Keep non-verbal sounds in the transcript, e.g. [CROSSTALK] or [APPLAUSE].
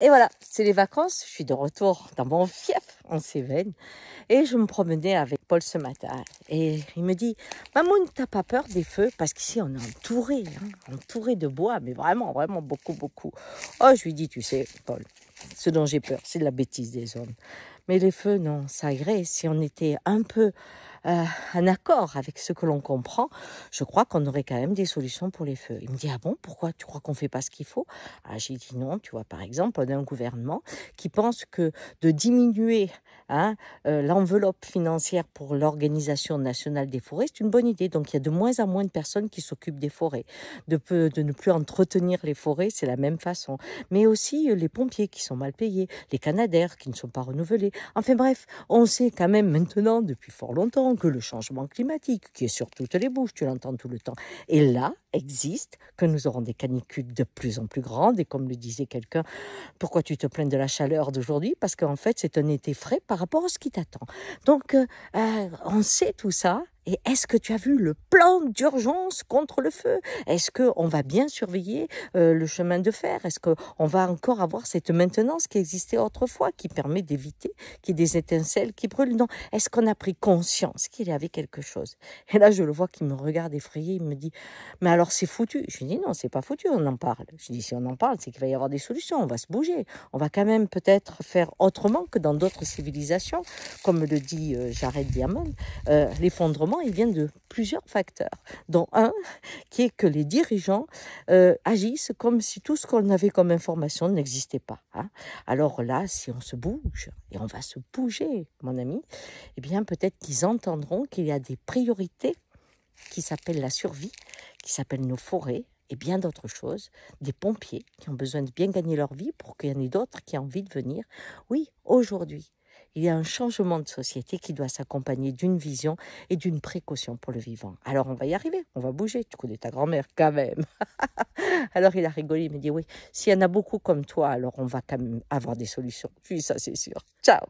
Et voilà, c'est les vacances, je suis de retour dans mon fief en Cévennes et je me promenais avec Paul ce matin et il me dit "Mamoun, t'as pas peur des feux parce qu'ici on est entouré, hein, entouré de bois mais vraiment vraiment beaucoup beaucoup." Oh, je lui dis "Tu sais, Paul, ce dont j'ai peur, c'est de la bêtise des hommes. Mais les feux, non, ça agrée. Si on était un peu euh, en accord avec ce que l'on comprend, je crois qu'on aurait quand même des solutions pour les feux. Il me dit, ah bon, pourquoi tu crois qu'on fait pas ce qu'il faut ah, J'ai dit non, tu vois, par exemple, on a un gouvernement qui pense que de diminuer hein, euh, l'enveloppe financière pour l'organisation nationale des forêts, c'est une bonne idée. Donc il y a de moins en moins de personnes qui s'occupent des forêts. De, de ne plus entretenir les forêts, c'est la même façon. Mais aussi euh, les pompiers qui sont mal payés, les Canadaires qui ne sont pas renouvelés. Enfin bref, on sait quand même maintenant depuis fort longtemps que le changement climatique, qui est sur toutes les bouches, tu l'entends tout le temps, et là, existe, que nous aurons des canicules de plus en plus grandes. Et comme le disait quelqu'un, pourquoi tu te plains de la chaleur d'aujourd'hui Parce qu'en fait, c'est un été frais par rapport à ce qui t'attend. Donc, euh, euh, on sait tout ça. Et est-ce que tu as vu le plan d'urgence contre le feu Est-ce qu'on va bien surveiller euh, le chemin de fer Est-ce qu'on va encore avoir cette maintenance qui existait autrefois, qui permet d'éviter qu'il y ait des étincelles qui brûlent Non. Est-ce qu'on a pris conscience qu'il y avait quelque chose Et là, je le vois qui me regarde effrayé. Il me dit Mais alors, alors c'est foutu. Je lui dis non, c'est pas foutu, on en parle. Je dis si on en parle, c'est qu'il va y avoir des solutions, on va se bouger. On va quand même peut-être faire autrement que dans d'autres civilisations. Comme le dit euh, Jared Diamond, euh, l'effondrement, il vient de plusieurs facteurs, dont un qui est que les dirigeants euh, agissent comme si tout ce qu'on avait comme information n'existait pas. Hein. Alors là, si on se bouge, et on va se bouger, mon ami, eh bien peut-être qu'ils entendront qu'il y a des priorités qui s'appellent la survie qui s'appellent nos forêts et bien d'autres choses, des pompiers qui ont besoin de bien gagner leur vie pour qu'il y en ait d'autres qui aient envie de venir. Oui, aujourd'hui, il y a un changement de société qui doit s'accompagner d'une vision et d'une précaution pour le vivant. Alors on va y arriver, on va bouger. Tu connais ta grand-mère quand même. [LAUGHS] alors il a rigolé, il me dit oui, s'il y en a beaucoup comme toi, alors on va quand même avoir des solutions. Oui, ça c'est sûr. Ciao